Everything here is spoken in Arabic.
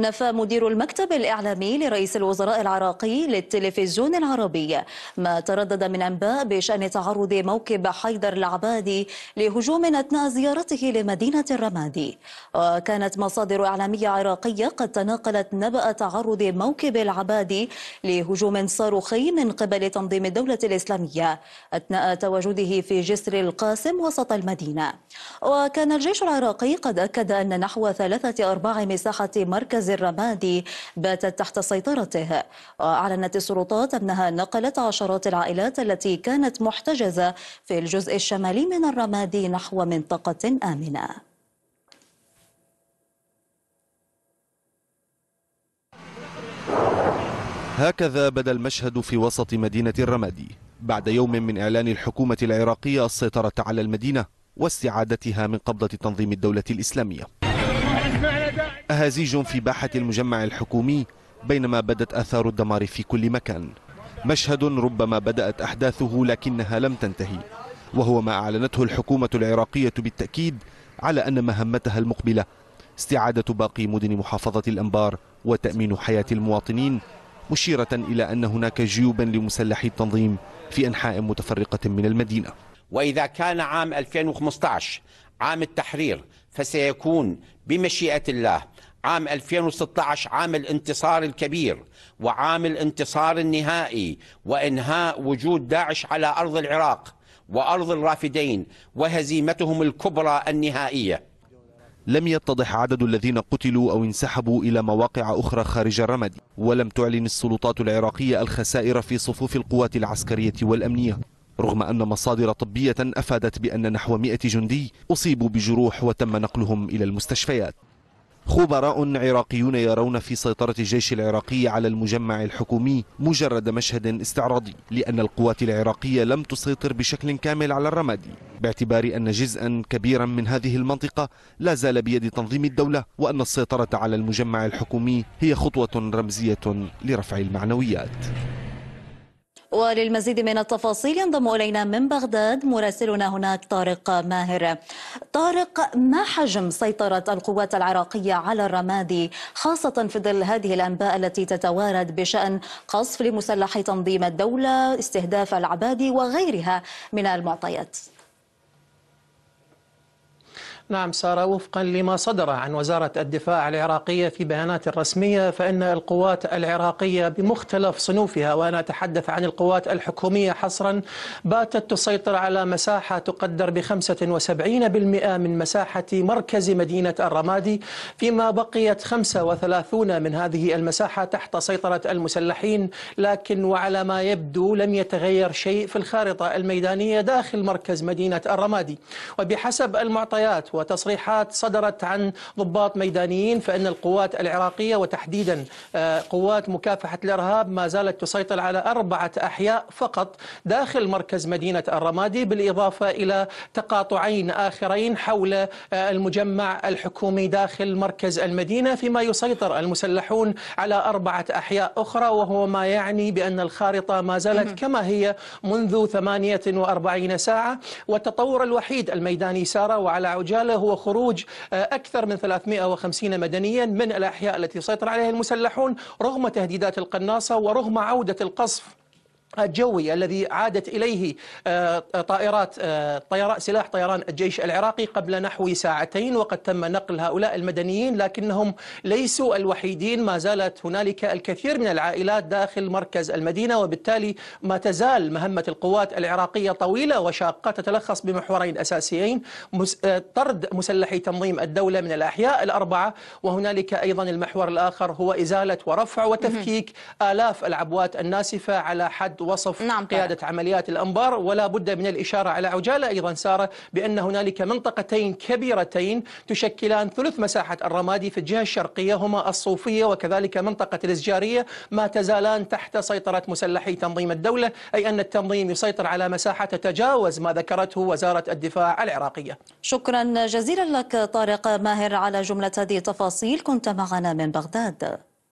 نفى مدير المكتب الإعلامي لرئيس الوزراء العراقي للتلفزيون العربي ما تردد من أنباء بشأن تعرض موكب حيدر العبادي لهجوم أثناء زيارته لمدينة الرمادي وكانت مصادر إعلامية عراقية قد تناقلت نبأ تعرض موكب العبادي لهجوم صاروخي من قبل تنظيم الدولة الإسلامية أثناء تواجده في جسر القاسم وسط المدينة وكان الجيش العراقي قد أكد أن نحو ثلاثة أرباع مساحة مركز الرمادي باتت تحت سيطرته وأعلنت السلطات أنها نقلت عشرات العائلات التي كانت محتجزة في الجزء الشمالي من الرمادي نحو منطقة آمنة هكذا بدا المشهد في وسط مدينة الرمادي بعد يوم من إعلان الحكومة العراقية السيطرة على المدينة واستعادتها من قبضة تنظيم الدولة الإسلامية أهازيج في باحة المجمع الحكومي بينما بدت آثار الدمار في كل مكان مشهد ربما بدأت أحداثه لكنها لم تنتهي وهو ما أعلنته الحكومة العراقية بالتأكيد على أن مهمتها المقبلة استعادة باقي مدن محافظة الأنبار وتأمين حياة المواطنين مشيرة إلى أن هناك جيوبا لمسلحي التنظيم في أنحاء متفرقة من المدينة وإذا كان عام 2015 عام التحرير فسيكون بمشيئة الله عام 2016 عام الانتصار الكبير وعام الانتصار النهائي وإنهاء وجود داعش على أرض العراق وأرض الرافدين وهزيمتهم الكبرى النهائية لم يتضح عدد الذين قتلوا أو انسحبوا إلى مواقع أخرى خارج الرمد ولم تعلن السلطات العراقية الخسائر في صفوف القوات العسكرية والأمنية رغم أن مصادر طبية أفادت بأن نحو 100 جندي أصيبوا بجروح وتم نقلهم إلى المستشفيات خبراء عراقيون يرون في سيطرة الجيش العراقي على المجمع الحكومي مجرد مشهد استعراضي لأن القوات العراقية لم تسيطر بشكل كامل على الرمادي باعتبار أن جزءا كبيرا من هذه المنطقة لا زال بيد تنظيم الدولة وأن السيطرة على المجمع الحكومي هي خطوة رمزية لرفع المعنويات وللمزيد من التفاصيل ينضم إلينا من بغداد مراسلنا هناك طارق ماهر طارق ما حجم سيطرة القوات العراقية على الرمادي خاصة في ظل هذه الأنباء التي تتوارد بشأن قصف لمسلحي تنظيم الدولة استهداف العبادي وغيرها من المعطيات نعم سارة وفقا لما صدر عن وزارة الدفاع العراقية في بيانات رسمية فإن القوات العراقية بمختلف صنوفها وأنا أتحدث عن القوات الحكومية حصرا باتت تسيطر على مساحة تقدر ب 75% من مساحة مركز مدينة الرمادي فيما بقيت 35 من هذه المساحة تحت سيطرة المسلحين لكن وعلى ما يبدو لم يتغير شيء في الخارطة الميدانية داخل مركز مدينة الرمادي وبحسب المعطيات وتصريحات صدرت عن ضباط ميدانيين فإن القوات العراقية وتحديدا آه، قوات مكافحة الإرهاب ما زالت تسيطر على أربعة أحياء فقط داخل مركز مدينة الرمادي بالإضافة إلى تقاطعين آخرين حول آه، المجمع الحكومي داخل مركز المدينة فيما يسيطر المسلحون على أربعة أحياء أخرى وهو ما يعني بأن الخارطة ما زالت كما هي منذ 48 ساعة والتطور الوحيد الميداني سارة وعلى عجالة الحالة هو خروج آه، أكثر من 350 مدنيا من الأحياء التي سيطر عليها المسلحون رغم تهديدات القناصة ورغم عودة القصف الجوي الذي عادت اليه آه، طائرات آه، طيران سلاح طيران الجيش العراقي قبل نحو ساعتين وقد تم نقل هؤلاء المدنيين لكنهم ليسوا الوحيدين ما زالت هنالك الكثير من العائلات داخل مركز المدينه وبالتالي ما تزال مهمه القوات العراقيه طويله وشاقه تتلخص بمحورين اساسيين آه، طرد مسلحي تنظيم الدوله من الاحياء الاربعه وهنالك ايضا المحور الاخر هو ازاله ورفع وتفكيك الاف العبوات الناسفه على حد وصف نعم قيادة طيب. عمليات الأنبار ولا بد من الإشارة على عجالة أيضا سارة بأن هنالك منطقتين كبيرتين تشكلان ثلث مساحة الرمادي في الجهة الشرقية هما الصوفية وكذلك منطقة الإزجارية ما تزالان تحت سيطرة مسلحي تنظيم الدولة أي أن التنظيم يسيطر على مساحة تتجاوز ما ذكرته وزارة الدفاع العراقية شكرا جزيلا لك طارق ماهر على جملة هذه التفاصيل كنت معنا من بغداد